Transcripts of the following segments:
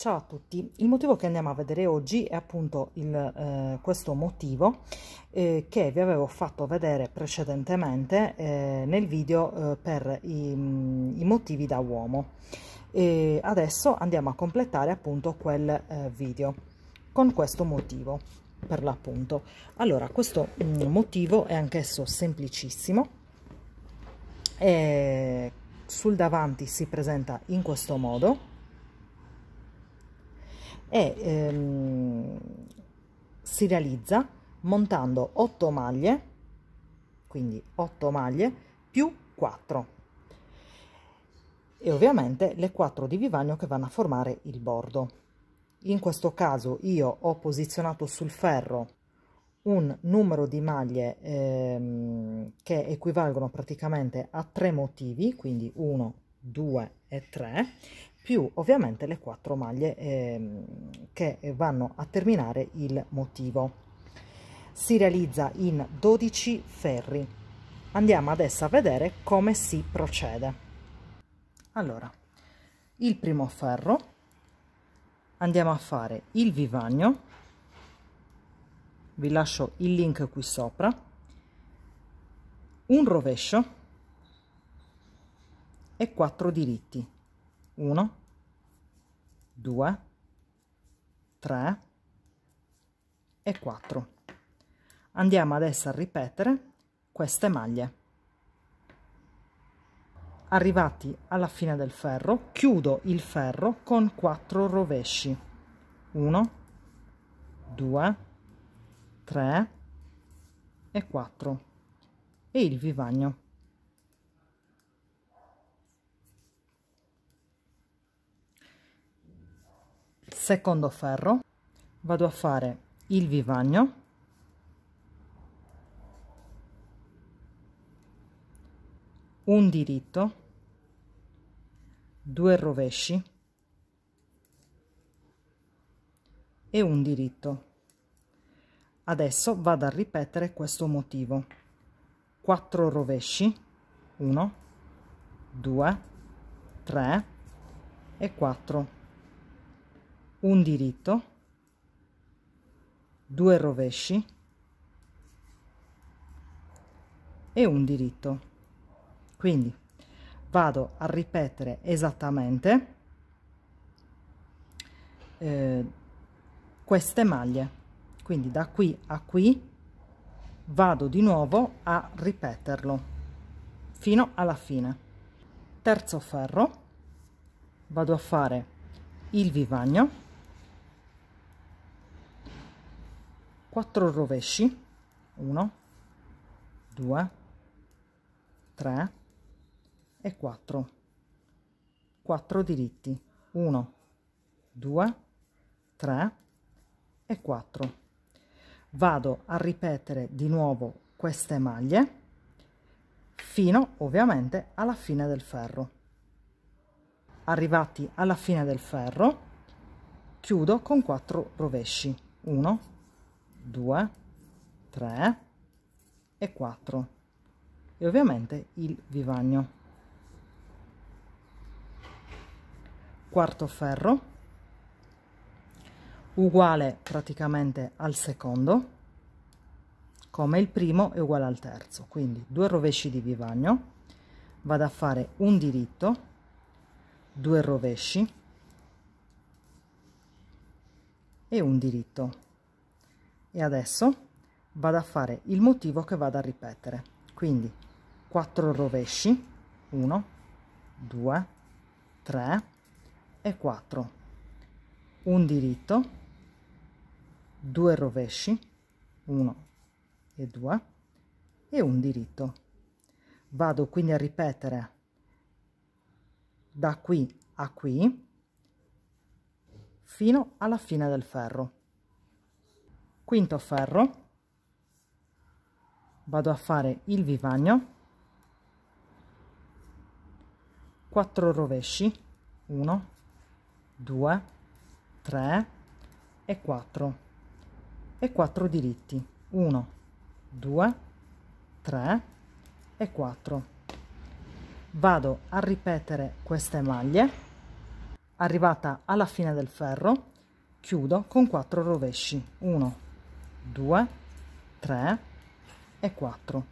Ciao a tutti, il motivo che andiamo a vedere oggi è appunto il, eh, questo motivo eh, che vi avevo fatto vedere precedentemente eh, nel video eh, per i, mm, i, motivi da uomo e adesso andiamo a completare appunto quel eh, video con questo motivo per l'appunto. Allora, questo mh, mm, motivo è anch'esso semplicissimo e eh, sul davanti si presenta in questo modo e ehm, si realizza montando 8 maglie, quindi 8 maglie più 4 e ovviamente le 4 di vivagno che vanno a formare il bordo. In questo caso io ho posizionato sul ferro un numero di maglie ehm, che equivalgono praticamente a tre motivi, quindi 1, 2 e 3 più ovviamente le quattro maglie eh, che vanno a terminare il motivo si realizza in 12 ferri andiamo adesso a vedere come si procede allora il primo ferro andiamo a fare il vivagno vi lascio il link qui sopra un rovescio e quattro diritti 1, 2, 3 e 4. Andiamo adesso a ripetere queste maglie. Arrivati alla fine del ferro, chiudo il ferro con 4 rovesci. 1, 2, 3 e 4 e il vivagno. secondo ferro vado a fare il vivagno un diritto due rovesci e un diritto adesso vado a ripetere questo motivo 4 rovesci 1 2 3 e 4 un diritto, due rovesci e un diritto. Quindi vado a ripetere esattamente eh, queste maglie. Quindi da qui a qui vado di nuovo a ripeterlo fino alla fine. Terzo ferro vado a fare il vivagno 4 rovesci 1 2 3 e 4 4 diritti 1 2 3 e 4 vado a ripetere di nuovo queste maglie fino ovviamente alla fine del ferro arrivati alla fine del ferro chiudo con 4 rovesci 1 2 3 e 4 e ovviamente il vivagno quarto ferro uguale praticamente al secondo come il primo è uguale al terzo quindi due rovesci di vivagno vado a fare un diritto due rovesci e un diritto e adesso vado a fare il motivo che vado a ripetere quindi 4 rovesci 1 2 3 e 4 un diritto 2 rovesci 1 e 2 e un diritto vado quindi a ripetere da qui a qui fino alla fine del ferro quinto ferro vado a fare il vivagno 4 rovesci 1 2 3 e 4 e 4 diritti 1 2 3 e 4 vado a ripetere queste maglie arrivata alla fine del ferro chiudo con 4 rovesci 1 2 3 e 4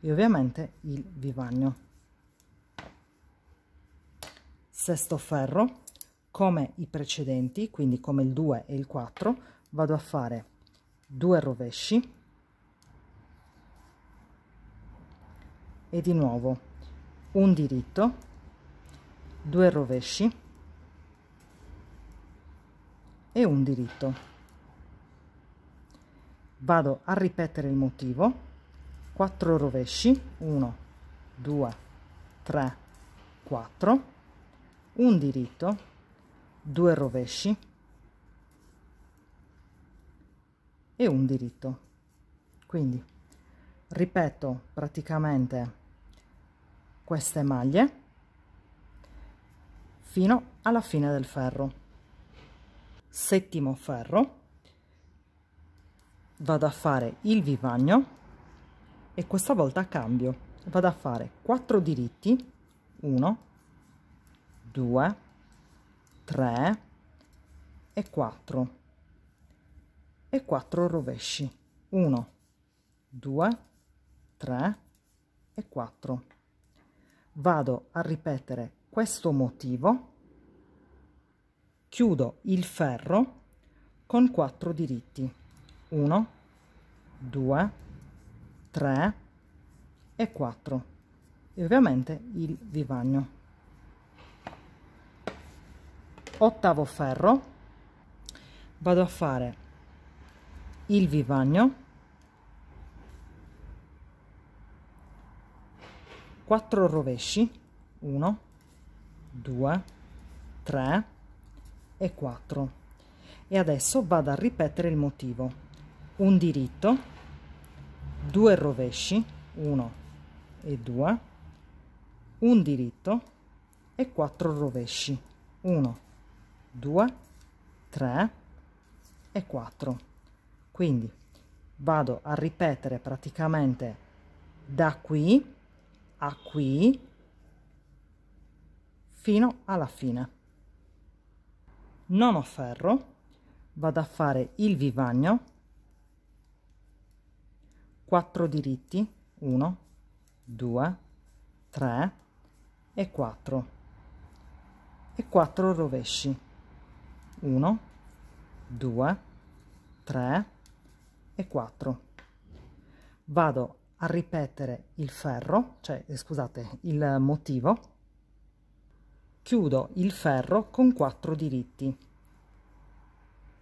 e ovviamente il vivagno sesto ferro come i precedenti quindi come il 2 e il 4 vado a fare due rovesci e di nuovo un diritto due rovesci e un diritto vado a ripetere il motivo 4 rovesci 1 2 3 4 un diritto 2 rovesci e un diritto quindi ripeto praticamente queste maglie fino alla fine del ferro settimo ferro vado a fare il vivagno e questa volta cambio vado a fare 4 diritti 1 2 3 e 4 e 4 rovesci 1 2 3 e 4 vado a ripetere questo motivo chiudo il ferro con 4 diritti 1 2 3 e 4 e ovviamente il vivagno ottavo ferro vado a fare il vivagno 4 rovesci 1 2 3 e 4 e adesso vado a ripetere il motivo un diritto, due rovesci, 1 e 2, un diritto e 4 rovesci, 1, 2, 3 e 4. Quindi vado a ripetere praticamente da qui a qui fino alla fine. Non ho ferro, vado a fare il vivagno quattro diritti 1 2 3 e 4 e 4 rovesci 1 2 3 e 4 vado a ripetere il ferro cioè eh, scusate il motivo chiudo il ferro con quattro diritti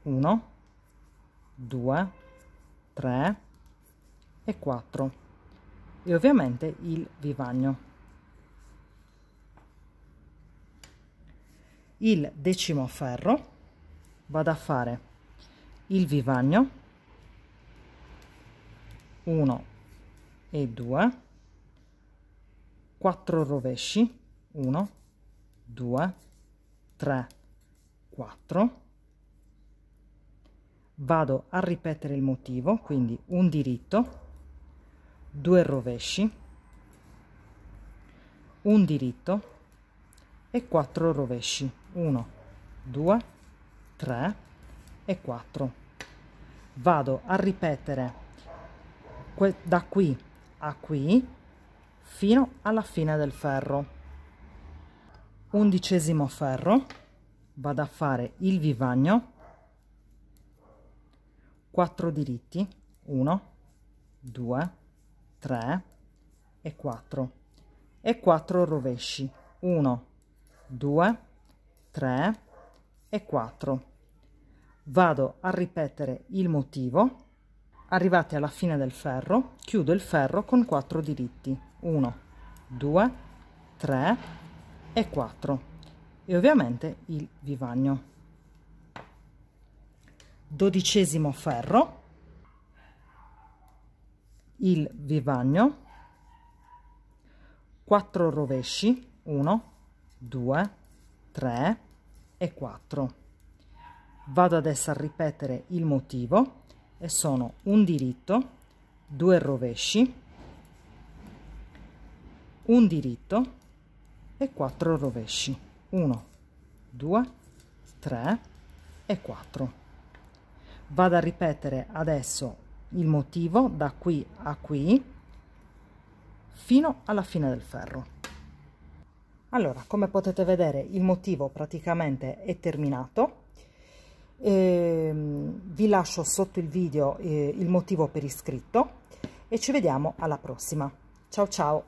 1 2 3 e 4 e ovviamente il vivagno. Il decimo ferro vado a fare il vivagno 1 e 2 4 rovesci 1 2 3 4 vado a ripetere il motivo quindi un diritto 2 rovesci, un diritto e 4 rovesci, 1, 2, 3 e 4. Vado a ripetere da qui a qui fino alla fine del ferro. Undicesimo ferro, vado a fare il vivagno, 4 diritti, 1, 2, 3. 3 e 4 e 4 rovesci 1 2 3 e 4 vado a ripetere il motivo arrivati alla fine del ferro chiudo il ferro con 4 diritti 1 2 3 e 4 e ovviamente il vivagno dodicesimo ferro il vivagno 4 rovesci 1 2 3 e 4 vado adesso a ripetere il motivo e sono un diritto 2 rovesci un diritto e 4 rovesci 1 2 3 e 4 vado a ripetere adesso il motivo da qui a qui fino alla fine del ferro allora come potete vedere il motivo praticamente è terminato e ehm, vi lascio sotto il video eh, il motivo per iscritto e ci vediamo alla prossima ciao ciao